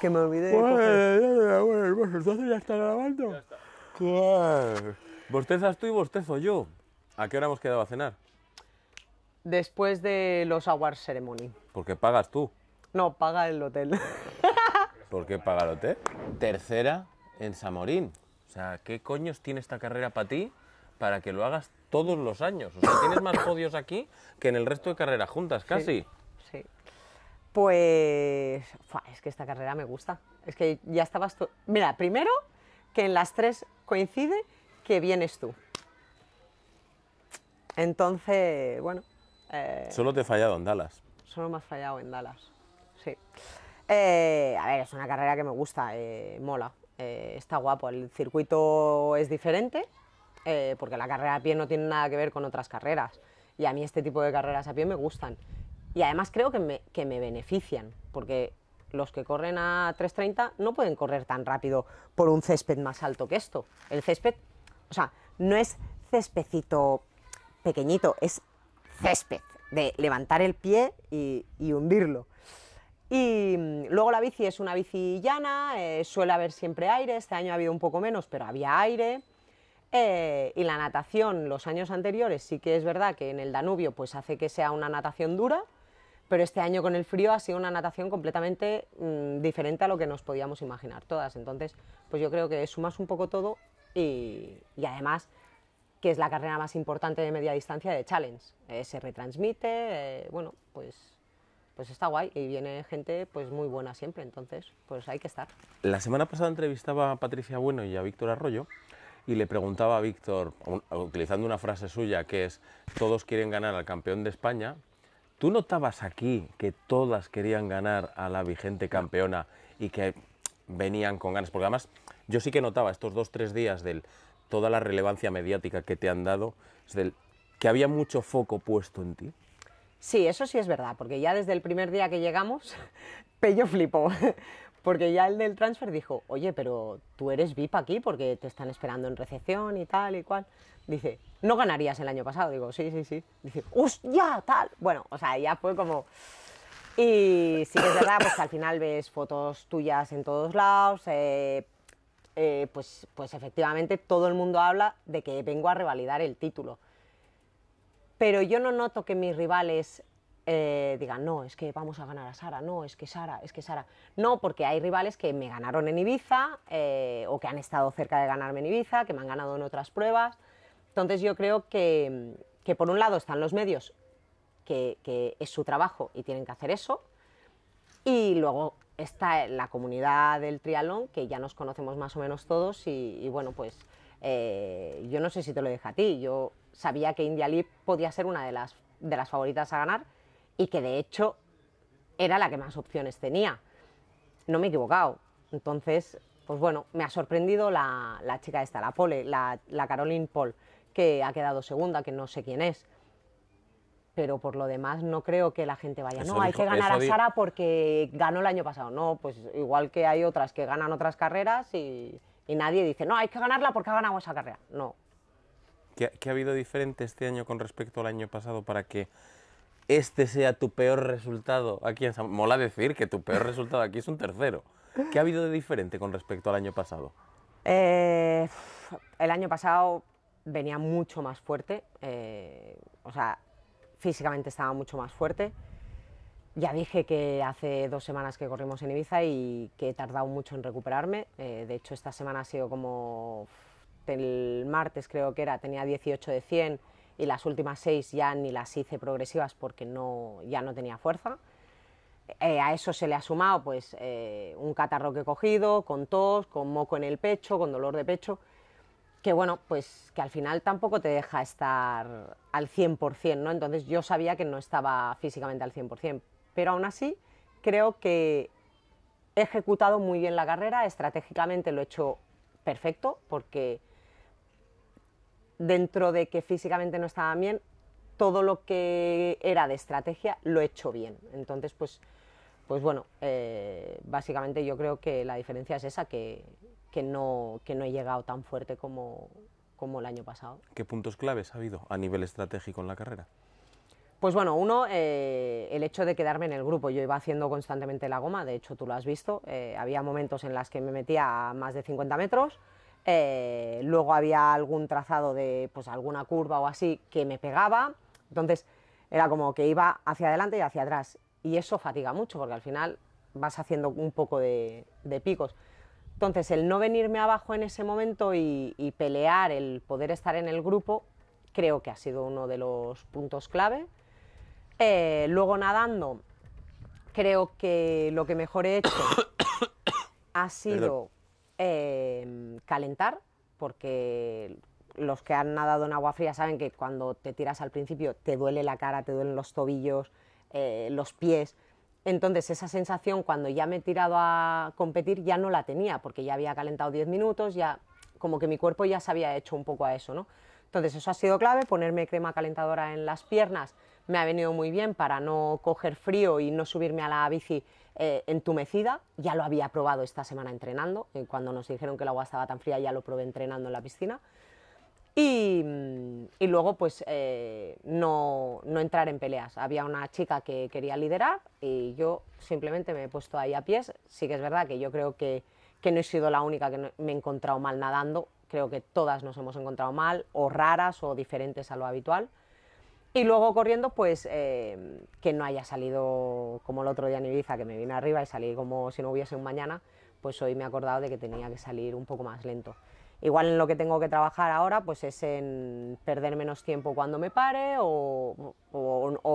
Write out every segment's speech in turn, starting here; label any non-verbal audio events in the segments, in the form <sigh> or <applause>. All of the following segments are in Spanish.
que me olvidé. Pues, bueno, ya está grabando. Ya está. Bostezas tú y bostezo yo. ¿A qué hora hemos quedado a cenar? Después de los awards ceremony. Porque pagas tú. No, paga el hotel. <laughs> ¿Por qué paga el hotel? Tercera en Samorín. O sea, ¿qué coños tiene esta carrera para ti para que lo hagas todos los años? O sea, tienes más podios aquí que en el resto de carreras juntas, casi. Pues es que esta carrera me gusta. Es que ya estabas tú. Mira, primero que en las tres coincide que vienes tú. Entonces, bueno. Eh, solo te he fallado en Dallas. Solo me has fallado en Dallas, sí. Eh, a ver, es una carrera que me gusta, eh, mola, está guapo. El circuito es diferente, porque la carrera a pie no tiene nada que ver con otras carreras. Y a mí este tipo de carreras a pie me gustan. Y además creo que me, benefician, porque los que corren a 3.30 no pueden correr tan rápido por un césped más alto que esto. El césped, o sea, no es céspecito pequeñito, es césped, de levantar el pie y, hundirlo. Y mm, luego la bici es una bici llana, eh, suele haber siempre aire, este año ha habido un poco menos, pero había aire. Eh, y la natación, los años anteriores sí que es verdad que en el Danubio pues hace que sea una natación dura, pero este año con el frío ha sido una natación completamente mm, diferente a lo que nos podíamos imaginar todas. Entonces, pues yo creo que sumas un poco todo y, además que es la carrera más importante de media distancia de Challenge. Eh, se retransmite, eh, bueno, pues, pues está guay y viene gente pues muy buena siempre, entonces pues hay que estar. La semana pasada entrevistaba a Patricia Bueno y a Víctor Arroyo y le preguntaba a Víctor, utilizando una frase suya que es, todos quieren ganar al campeón de España, ¿Tú notabas aquí que todas querían ganar a la vigente campeona y que venían con ganas? Porque además yo sí que notaba estos dos, tres días de toda la relevancia mediática que te han dado, del, que había mucho foco puesto en ti. Sí, eso sí es verdad, porque ya desde el primer día que llegamos, <laughs> Pello flipo. Porque ya el del transfer dijo, oye, pero tú eres VIP aquí porque te están esperando en recepción y tal y cual. Dice, no ganarías el año pasado. Digo, sí, sí, sí. Dice, ¡hostia! Tal. Bueno, o sea, ya fue como. Y sí que es verdad, pues al final ves fotos tuyas en todos lados. Eh, eh, pues, pues efectivamente todo el mundo habla de que vengo a revalidar el título. Pero yo no noto que mis rivales eh, digan, no, es que vamos a ganar a Sara, no, es que Sara, es que Sara. No, porque hay rivales que me ganaron en Ibiza eh, o que han estado cerca de ganarme en Ibiza, que me han ganado en otras pruebas. Entonces yo creo que, que por un lado están los medios, que, es su trabajo y tienen que hacer eso, y luego está la comunidad del triatlón, que ya nos conocemos más o menos todos, y, bueno, pues eh, yo no sé si te lo dejo a ti, yo sabía que India Lee podía ser una de las, de las favoritas a ganar, y que de hecho era la que más opciones tenía. No me he equivocado. Entonces, pues bueno, me ha sorprendido la, chica esta, la Pole, la, Caroline Paul, que ha quedado segunda, que no sé quién es pero por lo demás no creo que la gente vaya. no, hay que ganar a Sara porque ganó el año pasado. No, pues igual que hay otras que ganan otras carreras y, nadie dice, no, hay que ganarla porque ha ganado esa carrera. No. ¿Qué, ¿Qué, ha habido diferente este año con respecto al año pasado para que este sea tu peor resultado aquí en San... Mola decir que tu peor resultado aquí es un tercero. ¿Qué ha habido de diferente con respecto al año pasado? Eh, el año pasado venía mucho más fuerte, eh, o sea, físicamente estaba mucho más fuerte. Ya dije que hace dos semanas que corrimos en Ibiza y que he tardado mucho en recuperarme. Eh, de hecho, esta semana ha sido como el martes creo que era, tenía 18 de 100 y las últimas seis ya ni las hice progresivas porque no, ya no tenía fuerza. Eh, a eso se le ha sumado pues, eh, un catarro que he cogido, con tos, con moco en el pecho, con dolor de pecho, que bueno, pues que al final tampoco te deja estar al 100%, ¿no? Entonces yo sabía que no estaba físicamente al 100%, pero aún así creo que he ejecutado muy bien la carrera, estratégicamente lo he hecho perfecto, porque dentro de que físicamente no estaba bien, todo lo que era de estrategia lo he hecho bien. Entonces, pues, pues bueno, eh, básicamente yo creo que la diferencia es esa, que, que, no, que no he llegado tan fuerte como, como el año pasado. ¿Qué puntos claves ha habido a nivel estratégico en la carrera? Pues bueno, uno, eh, el hecho de quedarme en el grupo. Yo iba haciendo constantemente la goma, de hecho tú lo has visto. Eh, había momentos en las que me metía a más de 50 metros, eh, luego había algún trazado de pues, alguna curva o así que me pegaba. Entonces era como que iba hacia adelante y hacia atrás. Y eso fatiga mucho porque al final vas haciendo un poco de, picos. Entonces el no venirme abajo en ese momento y, pelear, el poder estar en el grupo, creo que ha sido uno de los puntos clave. Eh, luego nadando, creo que lo que mejor he hecho <coughs> ha sido... Em, calentar, porque los que han nadado en agua fría saben que cuando te tiras al principio te duele la cara, te duelen los tobillos, eh, los pies. Entonces esa sensación cuando ya me he tirado a competir ya no la tenía, porque ya había calentado 10 minutos, ya como que mi cuerpo ya se había hecho un poco a eso, ¿no? Entonces eso ha sido clave, ponerme crema calentadora en las piernas me ha venido muy bien para no coger frío y no subirme a la bici eh, entumecida, ya lo había probado esta semana entrenando, eh, cuando nos dijeron que el agua estaba tan fría ya lo probé entrenando en la piscina, y, mm, luego pues eh, no, no, entrar en peleas. Había una chica que quería liderar y yo simplemente me he puesto ahí a pies, sí que es verdad que yo creo que, que no he sido la única que me he encontrado mal nadando, creo que todas nos hemos encontrado mal, o raras o diferentes a lo habitual, y luego corriendo, pues eh, que no haya salido como el otro día en Ibiza, que me vine arriba y salí como si no hubiese un mañana, pues hoy me he acordado de que tenía que salir un poco más lento. Igual en lo que tengo que trabajar ahora, pues es en perder menos tiempo cuando me pare o,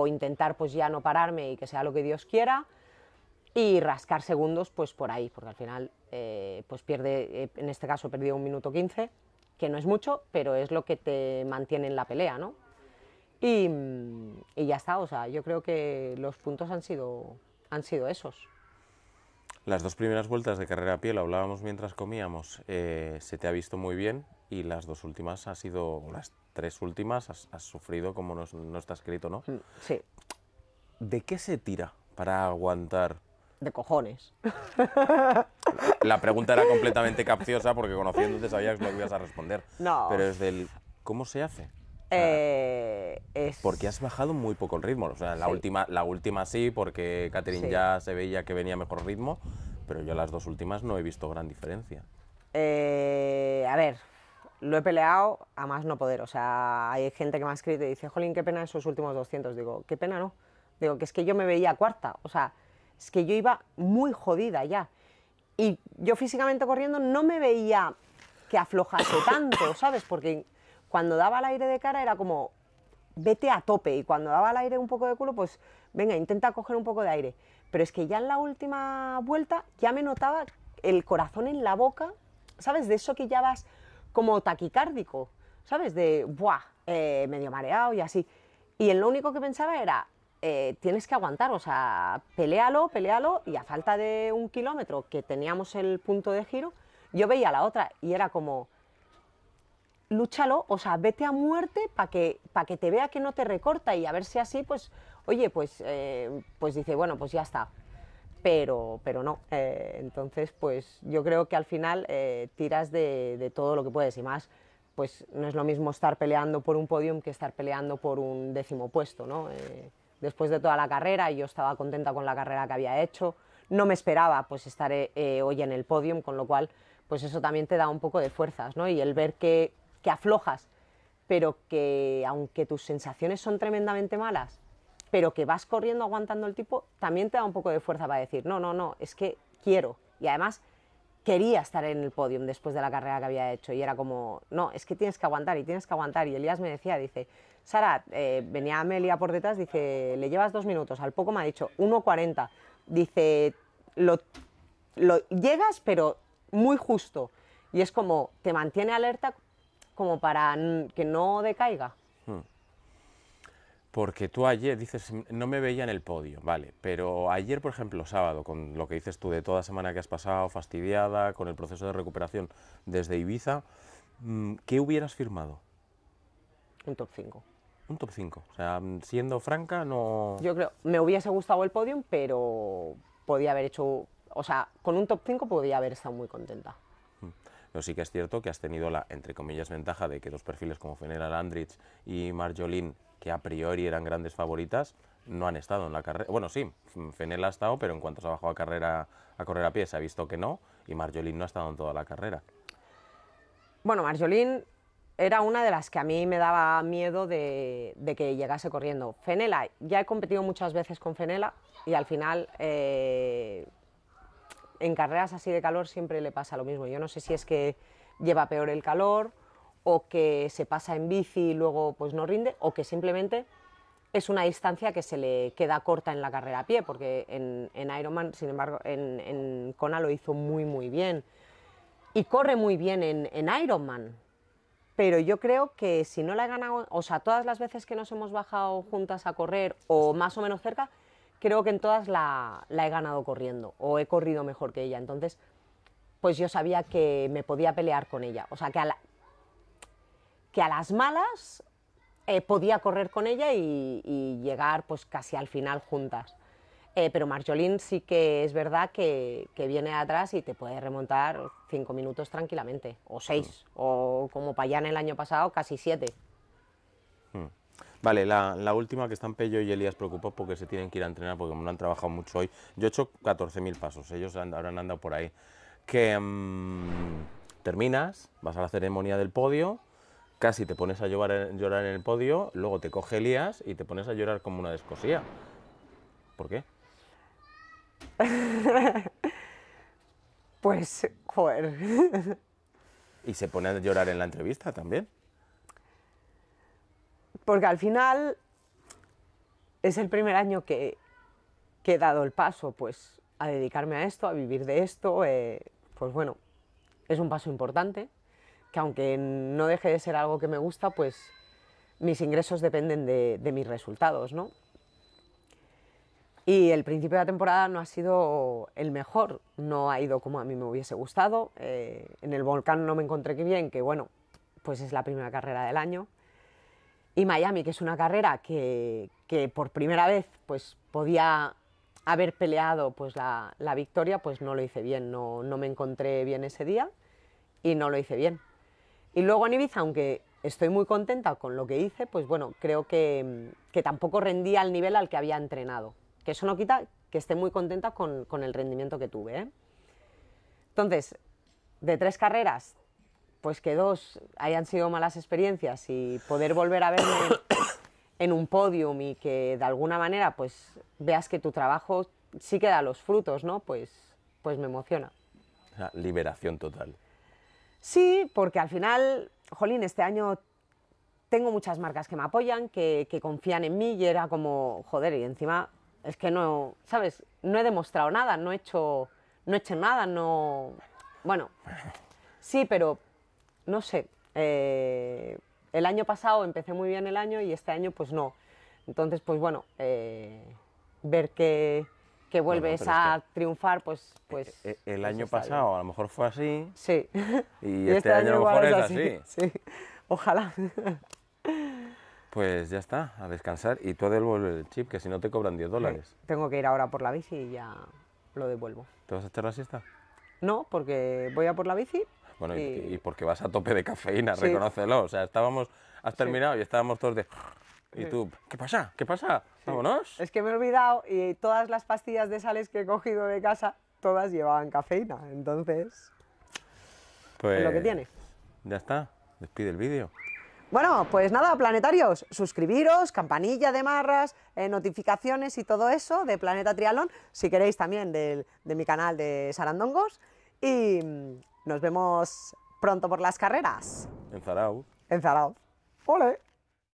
intentar pues ya no pararme y que sea lo que Dios quiera y rascar segundos pues por ahí, porque al final eh, pues pierde, eh, en este caso he perdido un minuto quince, que no es mucho, pero es lo que te mantiene en la pelea, ¿no? Mm, y, ya está, o sea, yo creo que los puntos han sido, han sido esos. Las dos primeras vueltas de carrera a pie, lo hablábamos mientras comíamos, eh, se te ha visto muy bien y las dos últimas ha sido, las tres últimas has, sufrido como no, está escrito, ¿no? Mm, sí. ¿De qué se tira para aguantar? De cojones. La pregunta era completamente capciosa porque conociéndote sabías que no ibas a responder. No. Pero es del, ¿cómo se hace? Eh, porque has bajado muy poco el ritmo. O sea, la, última, la última sí, porque Catherine ya se veía que venía mejor ritmo, pero yo las dos últimas no he visto gran diferencia. Eh, a ver, lo he peleado a más no poder. O sea, hay gente que me ha escrito y dice, jolín, qué pena esos últimos 200. Digo, qué pena no. Digo, que es que yo me veía cuarta. O sea, es que yo iba muy jodida ya. Y yo físicamente corriendo no me veía que aflojase <coughs> tanto, ¿sabes? Porque cuando daba el aire de cara era como, vete a tope. Y cuando daba el aire un poco de culo, pues venga, intenta coger un poco de aire. Pero es que ya en la última vuelta ya me notaba el corazón en la boca, ¿sabes? De eso que ya vas como taquicárdico, ¿sabes? De, buah, eh, medio mareado y así. Y en lo único que pensaba era, eh, tienes que aguantar, o sea, pelealo, pelealo, y a falta de un kilómetro que teníamos el punto de giro, yo veía la otra y era como, lúchalo, o sea, vete a muerte para que, pa que te vea que no te recorta y a ver si así, pues, oye, pues, eh, pues dice, bueno, pues ya está. Pero, pero no, eh, entonces, pues yo creo que al final eh, tiras de, de, todo lo que puedes y más, pues no es lo mismo estar peleando por un podium que estar peleando por un décimo puesto, ¿no? después de toda la carrera, yo estaba contenta con la carrera que había hecho, no me esperaba pues estar hoy en el podium, con lo cual, pues eso también te da un poco de fuerzas, ¿no? Y el ver que que aflojas, pero que aunque tus sensaciones son tremendamente malas, pero que vas corriendo aguantando el tipo, también te da un poco de fuerza para decir, no, no, no, es que quiero. Y además quería estar en el podium después de la carrera que había hecho y era como, no, es que tienes que aguantar y tienes que aguantar. Y Elías me decía, dice, Sara, eh, venía Amelia por detrás, dice, le llevas dos minutos, al poco me ha dicho, 1.40. Dice, lo, lo llegas pero muy justo. Y es como, te mantiene alerta como para que no decaiga. Hmm. Porque tú ayer dices, no me veía en el podio, vale, pero ayer, por ejemplo, sábado, con lo que dices tú de toda semana que has pasado, fastidiada, con el proceso de recuperación desde Ibiza, mm, ¿qué hubieras firmado? Un top 5. Un top 5. O sea, mm, siendo franca, no... Yo creo, me hubiese gustado el podio, pero podía haber hecho, o sea, con un top 5 podía haber estado muy contenta. Pero sí que es cierto que has tenido la, entre comillas, ventaja de que dos perfiles como Fenela Landrich y Marjolín, que a priori eran grandes favoritas, no han estado en la carrera. Bueno, sí, Fenela ha estado, pero en cuanto se ha bajado a, carrera, a correr a pie se ha visto que no, y Marjolín no ha estado en toda la carrera. Bueno, Marjolín era una de las que a mí me daba miedo de, que llegase corriendo. Fenela, ya he competido muchas veces con Fenela y al final eh, en carreras así de calor siempre le pasa lo mismo. Yo no sé si es que lleva peor el calor o que se pasa en bici y luego pues no rinde o que simplemente es una distancia que se le queda corta en la carrera a pie porque en, Ironman, sin embargo, en, Kona lo hizo muy muy bien y corre muy bien en, en Ironman. Pero yo creo que si no la he ganado, o sea, todas las veces que nos hemos bajado juntas a correr o más o menos cerca, creo que en todas la, la he ganado corriendo o he corrido mejor que ella. Entonces, pues yo sabía que me podía pelear con ella. O sea, que a, la, que a las malas eh, podía correr con ella y, llegar pues casi al final juntas. Eh, pero Marjolín sí que es verdad que, que, viene atrás y te puede remontar cinco minutos tranquilamente, o seis, mm. o como Payán el año pasado, casi siete. Mm. Vale, la, última que están Pello y Elías preocupados porque se tienen que ir a entrenar porque no han trabajado mucho hoy. Yo he hecho 14.000 pasos, ellos han, habrán andado por ahí. Que mm, terminas, vas a la ceremonia del podio, casi te pones a llorar, llorar en el podio, luego te coge Elías y te pones a llorar como una descosía. ¿Por qué? <laughs> pues, joder. y se pone a llorar en la entrevista también. Porque al final es el primer año que, he dado el paso pues, a dedicarme a esto, a vivir de esto. Eh, pues bueno, es un paso importante, que aunque no deje de ser algo que me gusta, pues mis ingresos dependen de, mis resultados, ¿no? Y el principio de la temporada no ha sido el mejor, no ha ido como a mí me hubiese gustado. Eh, en el volcán no me encontré bien, que bueno, pues es la primera carrera del año y Miami, que es una carrera que, por primera vez pues, podía haber peleado pues, la, victoria, pues no lo hice bien, no, no me encontré bien ese día y no lo hice bien. Y luego en Ibiza, aunque estoy muy contenta con lo que hice, pues bueno, creo que, tampoco rendí al nivel al que había entrenado. Que eso no quita que esté muy contenta con, el rendimiento que tuve. ¿eh? Entonces, de tres carreras, pues que dos hayan sido malas experiencias y poder volver a verme <coughs> en un podium y que de alguna manera pues veas que tu trabajo sí que da los frutos, ¿no? Pues, pues me emociona. la liberación total. Sí, porque al final, jolín, este año tengo muchas marcas que me apoyan, que, que confían en mí y era como, joder, y encima es que no, ¿sabes? No he demostrado nada, no he hecho, no he hecho nada, no... Bueno, sí, pero no sé, eh, el año pasado empecé muy bien el año y este año pues no. Entonces, pues bueno, eh, ver que, vuelves a triunfar, pues... pues e-, e-, el, pues año pasado a lo mejor fue así. Sí. <laughs> Y, este, este, año, a lo mejor es así. Sí, ojalá. Pues ya está, a descansar y tú devuelves el chip, que si no te cobran 10 dólares. tengo que ir ahora por la bici y ya lo devuelvo. ¿Te vas a echar la siesta? No, porque voy a por la bici, bueno, y, porque vas a tope de cafeína, reconocelo. reconócelo. O sea, estábamos, has terminado y estábamos todos de... Y tú, ¿qué pasa? ¿Qué pasa? Vámonos. Es que me he olvidado y todas las pastillas de sales que he cogido de casa, todas llevaban cafeína. Entonces, pues, lo que tiene. Pues, ya está, despide el vídeo. Bueno, pues nada, planetarios, suscribiros, campanilla de marras, eh, notificaciones y todo eso de Planeta Trialón, si queréis también de mi canal de Sarandongos. Y, nos vemos pronto por las carreras. En Zarao. En Zarao. ¡Ole!